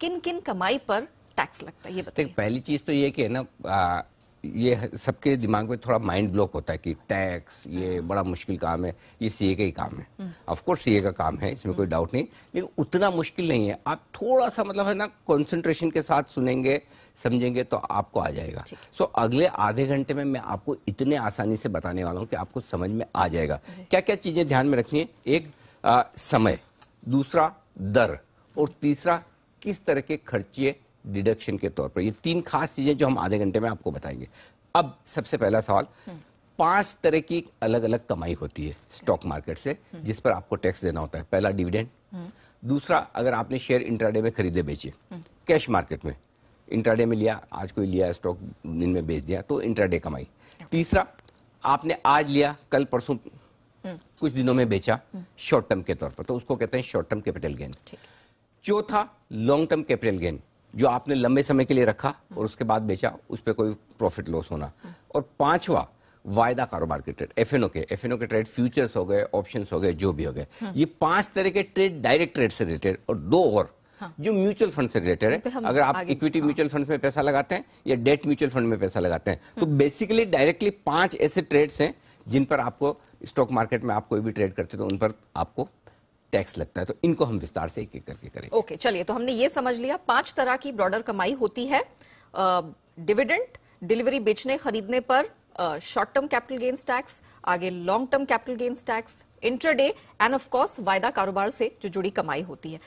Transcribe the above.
किन किन कमाई पर टैक्स लगता है ये तो पहली चीज तो ये कि है ना आ, ये सबके दिमाग में थोड़ा माइंड ब्लॉक होता है कि टैक्स ये बड़ा मुश्किल काम है ये सीए का ही काम है ऑफकोर्स हम्म। सीए का काम है इसमें कोई डाउट नहीं लेकिन उतना मुश्किल नहीं है आप थोड़ा सा मतलब है ना कॉन्सेंट्रेशन के साथ सुनेंगे समझेंगे तो आपको आ जाएगा सो so, अगले आधे घंटे में मैं आपको इतने आसानी से बताने वाला हूँ कि आपको समझ में आ जाएगा क्या क्या चीज़ें ध्यान में रखनी है एक आ, समय दूसरा दर और तीसरा किस तरह के खर्चे डिडक्शन के तौर पर ये तीन खास चीजें जो हम आधे घंटे में आपको बताएंगे अब सबसे पहला सवाल हम्म। पांच तरह की अलग अलग कमाई होती है स्टॉक मार्केट से हम्म। जिस पर आपको टैक्स देना होता है पहला डिविडेंड हम्म। दूसरा अगर आपने शेयर इंट्राडे में खरीदे बेचे कैश मार्केट में इंट्राडे में लिया आज कोई लिया स्टॉक दिन में बेच दिया तो इंट्राडे कमाई तीसरा आपने आज लिया कल परसों कुछ दिनों में बेचा शॉर्ट टर्म के तौर पर तो उसको कहते हैं शॉर्ट टर्म कैपिटल गेन चौथा लॉन्ग टर्म कैपिटल गेन जो आपने लंबे समय के लिए रखा और उसके बाद बेचा उस पर कोई प्रॉफिट लॉस होना और पांचवा वायदा कारोबार के ट्रेड एफ के एफ के ट्रेड फ्यूचर्स हो गए ऑप्शन हो गए जो भी हो गए हाँ। ये पांच तरह के ट्रेड डायरेक्ट ट्रेड से रिलेटेड और दो और हाँ। जो म्यूचुअल फंड से रिलेटेड है अगर आप इक्विटी म्यूचुअल फंड में पैसा लगाते हैं या डेट म्यूचुअल फंड में पैसा लगाते हैं तो बेसिकली डायरेक्टली पांच ऐसे ट्रेड्स हैं जिन पर आपको स्टॉक मार्केट में आप कोई भी ट्रेड करते तो उन पर आपको टैक्स लगता है तो इनको हम विस्तार से एक एक करके करें ओके okay, चलिए तो हमने ये समझ लिया पांच तरह की ब्रॉडर कमाई होती है डिविडेंट डिलीवरी बेचने खरीदने पर short term capital gains tax आगे long term capital gains tax intraday and of course वायदा कारोबार से जो जुड़ी कमाई होती है